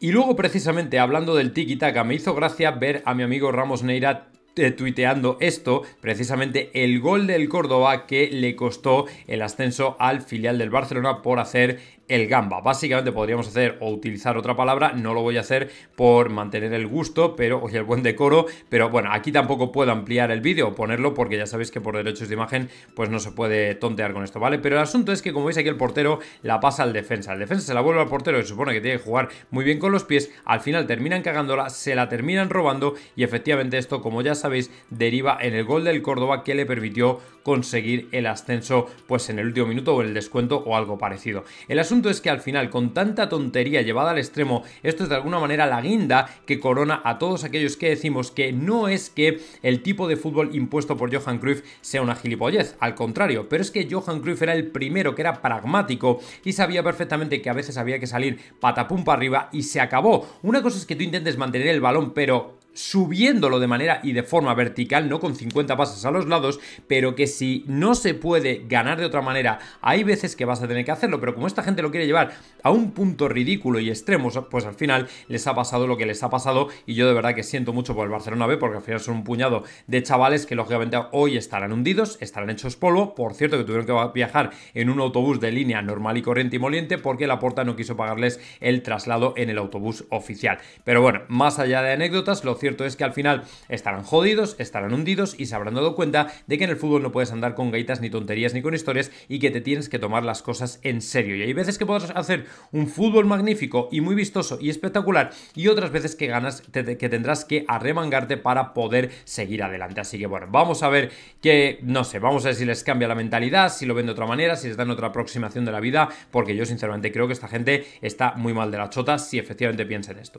Y luego, precisamente, hablando del tiki-taka, me hizo gracia ver a mi amigo Ramos Neira eh, tuiteando esto, precisamente el gol del Córdoba que le costó el ascenso al filial del Barcelona por hacer el gamba. Básicamente podríamos hacer o utilizar otra palabra, no lo voy a hacer por mantener el gusto, pero el buen decoro, pero bueno, aquí tampoco puedo ampliar el vídeo o ponerlo porque ya sabéis que por derechos de imagen pues no se puede tontear con esto, ¿vale? Pero el asunto es que como veis aquí el portero la pasa al defensa, el defensa se la vuelve al portero que supone que tiene que jugar muy bien con los pies, al final terminan cagándola, se la terminan robando y efectivamente esto como ya sabéis deriva en el gol del Córdoba que le permitió conseguir el ascenso pues en el último minuto o el descuento o algo parecido. El asunto asunto es que al final, con tanta tontería llevada al extremo, esto es de alguna manera la guinda que corona a todos aquellos que decimos que no es que el tipo de fútbol impuesto por Johan Cruyff sea una gilipollez, al contrario, pero es que Johan Cruyff era el primero que era pragmático y sabía perfectamente que a veces había que salir patapum para arriba y se acabó. Una cosa es que tú intentes mantener el balón, pero subiéndolo de manera y de forma vertical, no con 50 pasos a los lados, pero que si no se puede ganar de otra manera, hay veces que vas a tener que hacerlo, pero como esta gente lo quiere llevar a un punto ridículo y extremo, pues al final les ha pasado lo que les ha pasado y yo de verdad que siento mucho por el Barcelona B, porque al final son un puñado de chavales que lógicamente hoy estarán hundidos, estarán hechos polvo, por cierto que tuvieron que viajar en un autobús de línea normal y corriente y moliente porque la porta no quiso pagarles el traslado en el autobús oficial. Pero bueno, más allá de anécdotas, lo cierto es que al final estarán jodidos, estarán hundidos y se habrán dado cuenta de que en el fútbol no puedes andar con gaitas ni tonterías ni con historias y que te tienes que tomar las cosas en serio. Y hay veces que podrás hacer un fútbol magnífico y muy vistoso y espectacular y otras veces que ganas que tendrás que arremangarte para poder seguir adelante. Así que bueno, vamos a ver que no sé, vamos a ver si les cambia la mentalidad, si lo ven de otra manera, si les dan otra aproximación de la vida, porque yo sinceramente creo que esta gente está muy mal de la chota si efectivamente piensa en esto.